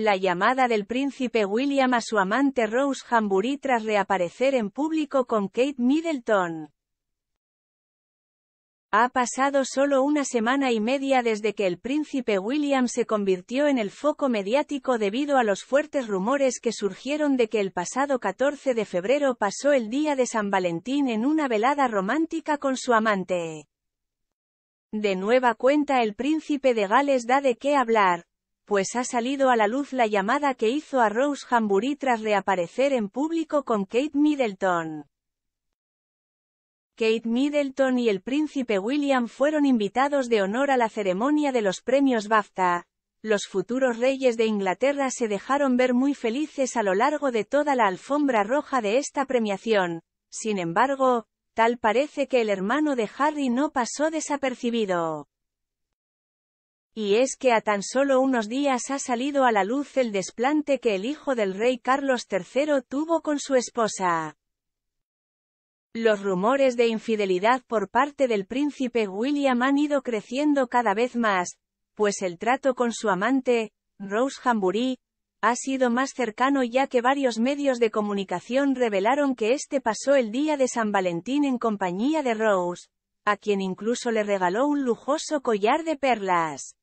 La llamada del príncipe William a su amante Rose Hambury tras reaparecer en público con Kate Middleton. Ha pasado solo una semana y media desde que el príncipe William se convirtió en el foco mediático debido a los fuertes rumores que surgieron de que el pasado 14 de febrero pasó el día de San Valentín en una velada romántica con su amante. De nueva cuenta el príncipe de Gales da de qué hablar, pues ha salido a la luz la llamada que hizo a Rose Hambury tras reaparecer en público con Kate Middleton. Kate Middleton y el príncipe William fueron invitados de honor a la ceremonia de los premios BAFTA. Los futuros reyes de Inglaterra se dejaron ver muy felices a lo largo de toda la alfombra roja de esta premiación. Sin embargo, tal parece que el hermano de Harry no pasó desapercibido. Y es que a tan solo unos días ha salido a la luz el desplante que el hijo del rey Carlos III tuvo con su esposa. Los rumores de infidelidad por parte del príncipe William han ido creciendo cada vez más, pues el trato con su amante, Rose Hambury, ha sido más cercano ya que varios medios de comunicación revelaron que este pasó el día de San Valentín en compañía de Rose, a quien incluso le regaló un lujoso collar de perlas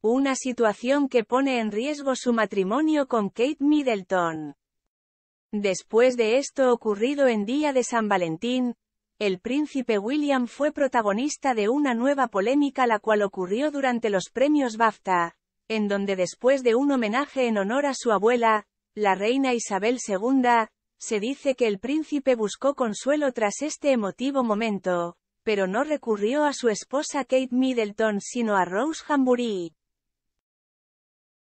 una situación que pone en riesgo su matrimonio con Kate Middleton. Después de esto ocurrido en Día de San Valentín, el príncipe William fue protagonista de una nueva polémica la cual ocurrió durante los premios BAFTA, en donde después de un homenaje en honor a su abuela, la reina Isabel II, se dice que el príncipe buscó consuelo tras este emotivo momento, pero no recurrió a su esposa Kate Middleton sino a Rose Hambury.